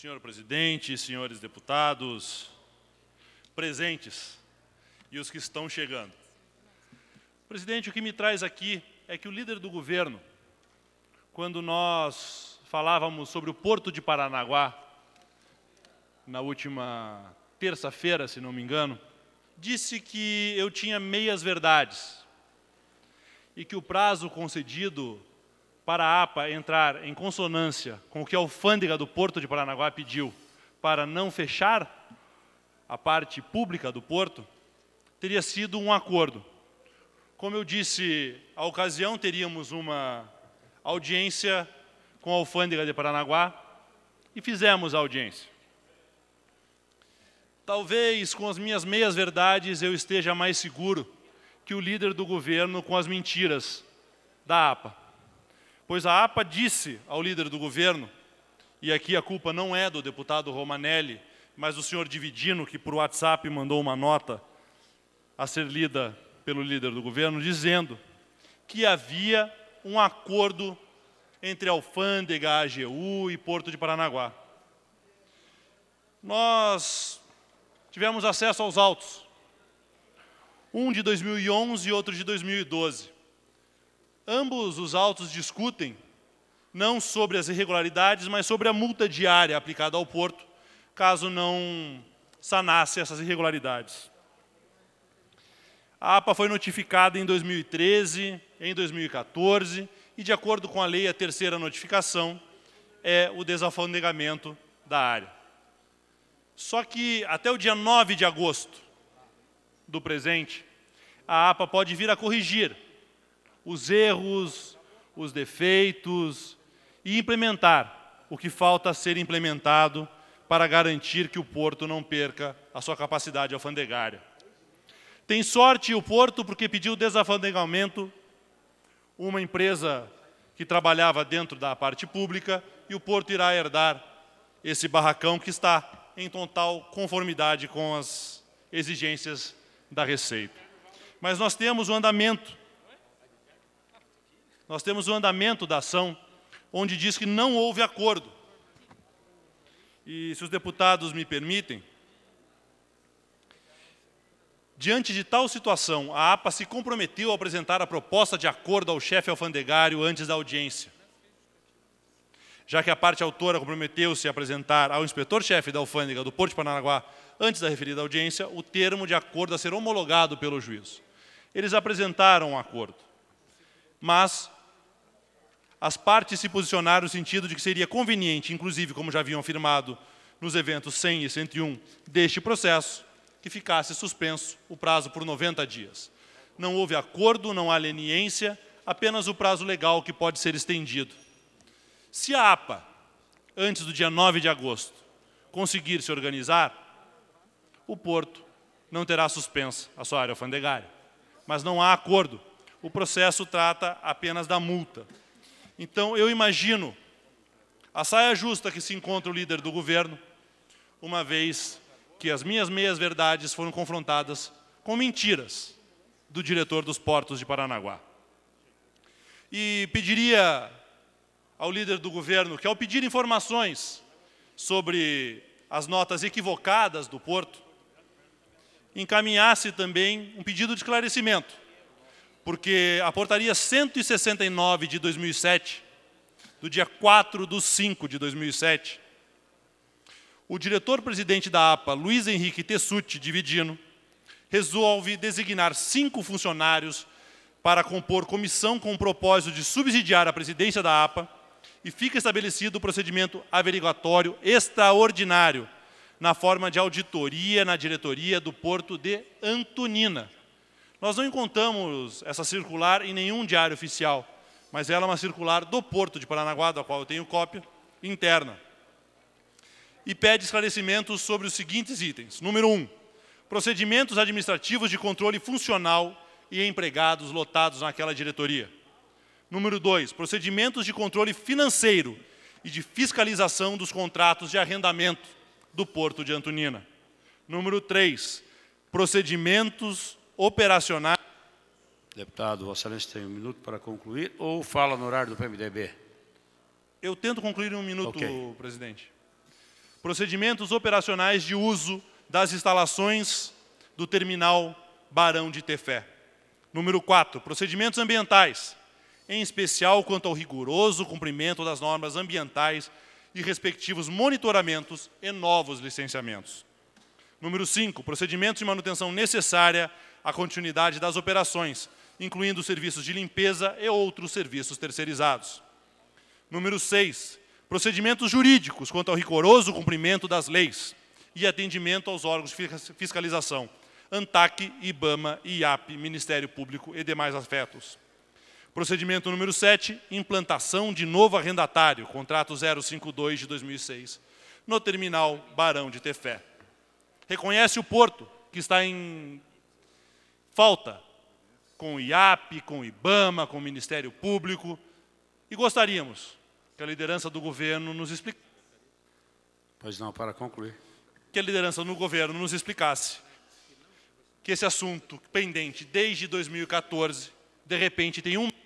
Senhor presidente, senhores deputados, presentes e os que estão chegando. Presidente, o que me traz aqui é que o líder do governo, quando nós falávamos sobre o Porto de Paranaguá, na última terça-feira, se não me engano, disse que eu tinha meias verdades e que o prazo concedido para a APA entrar em consonância com o que a alfândega do Porto de Paranaguá pediu para não fechar a parte pública do porto, teria sido um acordo. Como eu disse, à ocasião teríamos uma audiência com a alfândega de Paranaguá e fizemos a audiência. Talvez com as minhas meias verdades eu esteja mais seguro que o líder do governo com as mentiras da APA pois a APA disse ao líder do governo, e aqui a culpa não é do deputado Romanelli, mas do senhor Dividino, que por WhatsApp mandou uma nota a ser lida pelo líder do governo, dizendo que havia um acordo entre alfândega, AGU e Porto de Paranaguá. Nós tivemos acesso aos autos, um de 2011 e outro de 2012. Ambos os autos discutem não sobre as irregularidades, mas sobre a multa diária aplicada ao porto, caso não sanasse essas irregularidades. A APA foi notificada em 2013, em 2014, e de acordo com a lei, a terceira notificação é o desafandegamento da área. Só que até o dia 9 de agosto do presente, a APA pode vir a corrigir os erros, os defeitos e implementar o que falta ser implementado para garantir que o porto não perca a sua capacidade alfandegária. Tem sorte o porto porque pediu desafandegamento uma empresa que trabalhava dentro da parte pública e o porto irá herdar esse barracão que está em total conformidade com as exigências da Receita. Mas nós temos o andamento nós temos o andamento da ação, onde diz que não houve acordo. E se os deputados me permitem, diante de tal situação, a APA se comprometeu a apresentar a proposta de acordo ao chefe alfandegário antes da audiência. Já que a parte autora comprometeu-se a apresentar ao inspetor-chefe da alfândega do Porto de Paranaguá antes da referida audiência, o termo de acordo a ser homologado pelo juízo. Eles apresentaram o um acordo, mas as partes se posicionaram no sentido de que seria conveniente, inclusive, como já haviam afirmado nos eventos 100 e 101 deste processo, que ficasse suspenso o prazo por 90 dias. Não houve acordo, não há leniência, apenas o prazo legal que pode ser estendido. Se a APA, antes do dia 9 de agosto, conseguir se organizar, o Porto não terá suspensa a sua área alfandegária. Mas não há acordo. O processo trata apenas da multa. Então, eu imagino a saia justa que se encontra o líder do governo, uma vez que as minhas meias verdades foram confrontadas com mentiras do diretor dos portos de Paranaguá. E pediria ao líder do governo que, ao pedir informações sobre as notas equivocadas do porto, encaminhasse também um pedido de esclarecimento porque a portaria 169 de 2007, do dia 4 de 5 de 2007, o diretor-presidente da APA, Luiz Henrique Tessuti Dividino, resolve designar cinco funcionários para compor comissão com o propósito de subsidiar a presidência da APA e fica estabelecido o procedimento averiguatório extraordinário na forma de auditoria na diretoria do Porto de Antonina, nós não encontramos essa circular em nenhum diário oficial, mas ela é uma circular do Porto de Paranaguá, da qual eu tenho cópia, interna. E pede esclarecimentos sobre os seguintes itens. Número 1. Um, procedimentos administrativos de controle funcional e empregados lotados naquela diretoria. Número 2. Procedimentos de controle financeiro e de fiscalização dos contratos de arrendamento do Porto de Antonina. Número 3. Procedimentos operacionais. Deputado, Vossa Excelência tem um minuto para concluir ou fala no horário do PMDB? Eu tento concluir em um minuto, okay. presidente. Procedimentos operacionais de uso das instalações do terminal Barão de Tefé. Número 4. Procedimentos ambientais, em especial quanto ao rigoroso cumprimento das normas ambientais e respectivos monitoramentos e novos licenciamentos. Número 5. Procedimentos de manutenção necessária a continuidade das operações, incluindo serviços de limpeza e outros serviços terceirizados. Número 6. Procedimentos jurídicos quanto ao rigoroso cumprimento das leis e atendimento aos órgãos de fiscalização, ANTAC, IBAMA, IAP, Ministério Público e demais afetos. Procedimento número 7, implantação de novo arrendatário, contrato 052 de 2006, no terminal Barão de Tefé. Reconhece o porto, que está em Falta com o IAP, com o IBAMA, com o Ministério Público. E gostaríamos que a liderança do governo nos explicasse. Pois não, para concluir. Que a liderança no governo nos explicasse que esse assunto pendente desde 2014, de repente tem um